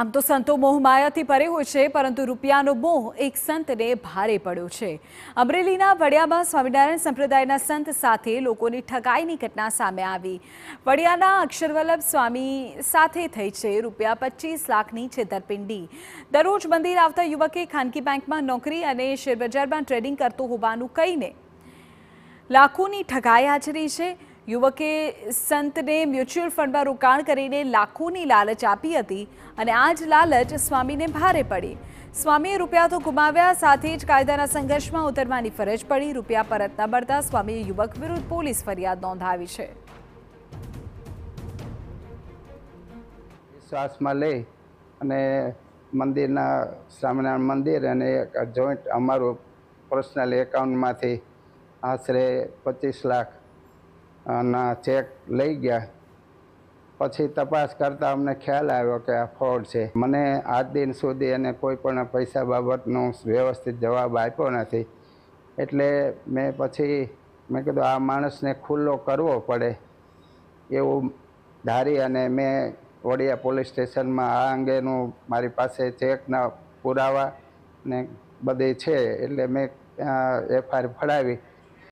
આમ તો સંતો મોહ માયાથી પરે હોય છે પરંતુ રૂપિયાનો મોહ એક સંતને ભારે પડ્યો છે અમરેલીના વડિયામાં સ્વામિનારાયણ સંપ્રદાયના સંત સાથે લોકોની ઠગાઈની ઘટના સામે આવી વડિયાના અક્ષરવલ્લભ સ્વામી સાથે થઈ છે રૂપિયા પચીસ લાખની છેતરપિંડી દરરોજ મંદિર આવતા યુવકે ખાનગી બેંકમાં નોકરી અને શેરબજારમાં ટ્રેડિંગ કરતો હોવાનું કહીને લાખોની ઠગાઈ આચરી છે યુવકે સંતને મ્યુચ્યુઅલ ફંડમાં રોકાણ કરીને લાખોની લાલચ આપી હતી અને આ જ લાલચ સ્વામીને ભારે પડી સ્વામીએ રૂપિયા તો ગુમાવ્યા સાથે જ કાયદાના સંઘર્ષમાં ઉતરવાની ફરજ પડી રૂપિયા પરત ન મળતા સ્વામીએ યુવક વિરુદ્ધ પોલીસ ફરિયાદ નોંધાવી છે શ્વાસમાં લઈ અને મંદિરના સ્વામિનારાયણ મંદિર અને જોઈન્ટ અમારું પર્સનલ એકાઉન્ટમાંથી આશરે પચીસ લાખ ના ચેક લઈ ગયા પછી તપાસ કરતાં અમને ખ્યાલ આવ્યો કે આ ફ્રોડ છે મને આજ દિન સુધી એને કોઈ પણ પૈસા બાબતનો વ્યવસ્થિત જવાબ આપ્યો નથી એટલે મેં પછી મેં કીધું આ માણસને ખુલ્લો કરવો પડે એવું ધારી અને મેં વડિયા પોલીસ સ્ટેશનમાં આ અંગેનું મારી પાસે ચેકના પુરાવા ને બધે છે એટલે મેં એફઆઈઆર ફડાવી